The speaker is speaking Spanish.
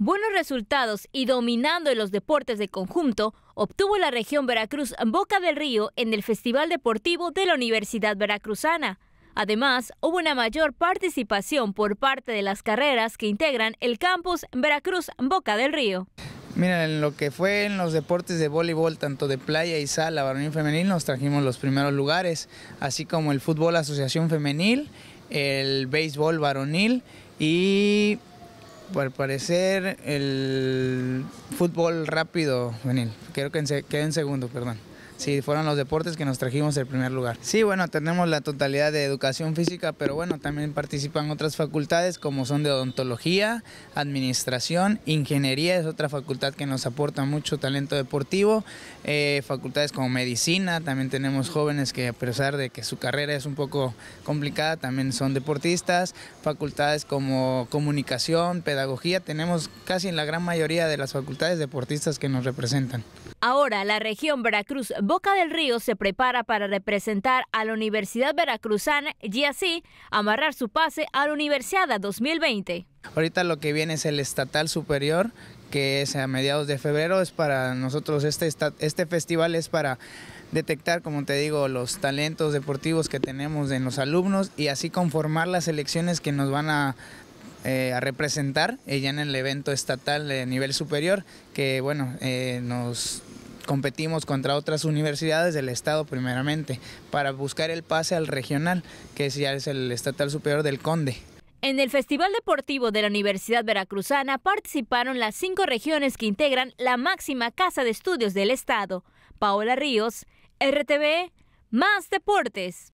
Buenos resultados y dominando en los deportes de conjunto, obtuvo la región Veracruz Boca del Río en el Festival Deportivo de la Universidad Veracruzana. Además, hubo una mayor participación por parte de las carreras que integran el campus Veracruz Boca del Río. Miren, en lo que fue en los deportes de voleibol, tanto de playa y sala, varonil femenil, nos trajimos los primeros lugares, así como el fútbol asociación femenil, el béisbol varonil y al parecer el fútbol rápido, Benil. Creo que quede en segundo, perdón. Sí, fueron los deportes que nos trajimos el primer lugar. Sí, bueno, tenemos la totalidad de educación física, pero bueno, también participan otras facultades como son de odontología, administración, ingeniería es otra facultad que nos aporta mucho talento deportivo, eh, facultades como medicina, también tenemos jóvenes que a pesar de que su carrera es un poco complicada, también son deportistas, facultades como comunicación, pedagogía, tenemos casi en la gran mayoría de las facultades deportistas que nos representan. Ahora la región Veracruz Boca del Río se prepara para representar a la Universidad Veracruzana y así amarrar su pase a la Universidad 2020. Ahorita lo que viene es el estatal superior, que es a mediados de febrero, es para nosotros, este, este festival es para detectar, como te digo, los talentos deportivos que tenemos en los alumnos y así conformar las elecciones que nos van a, eh, representar eh, ya en el evento estatal de nivel superior, que bueno, eh, nos competimos contra otras universidades del estado primeramente para buscar el pase al regional, que ya es el estatal superior del Conde. En el Festival Deportivo de la Universidad Veracruzana participaron las cinco regiones que integran la máxima casa de estudios del estado. Paola Ríos, RTV, Más Deportes.